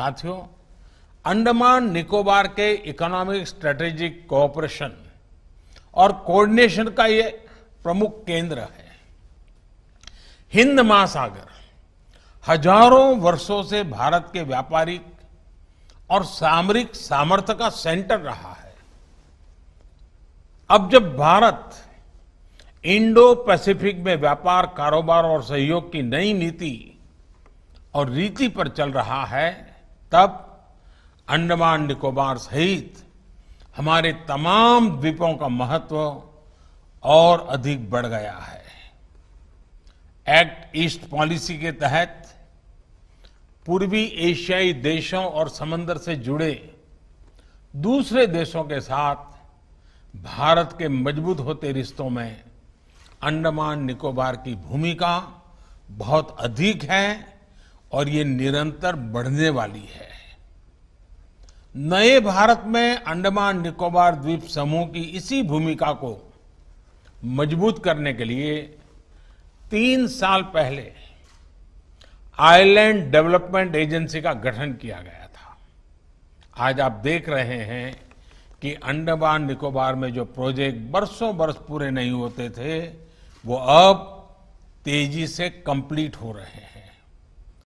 साथियों अंडमान निकोबार के economic strategic cooperation और कोऑर्डिनेशन का ये प्रमुख केंद्र है हिंद महासागर हजारों वर्षों से भारत के व्यापारिक और सामरिक सामर्थ्य का सेंटर रहा है अब जब भारत इंडो पैसिफिक में व्यापार कारोबार और सहयोग की नई नीति और रीति पर चल रहा है तब अंडमान निकोबार सहित हमारे तमाम द्वीपों का महत्व और अधिक बढ़ गया है एक्ट ईस्ट पॉलिसी के तहत पूर्वी एशियाई देशों और समंदर से जुड़े दूसरे देशों के साथ भारत के मजबूत होते रिश्तों में अंडमान निकोबार की भूमिका बहुत अधिक है और ये निरंतर बढ़ने वाली है नए भारत में अंडमान निकोबार द्वीप समूह की इसी भूमिका को मजबूत करने के लिए तीन साल पहले आइलैंड डेवलपमेंट एजेंसी का गठन किया गया था आज आप देख रहे हैं कि अंडमान निकोबार में जो प्रोजेक्ट बरसों बरस पूरे नहीं होते थे वो अब तेजी से कंप्लीट हो रहे हैं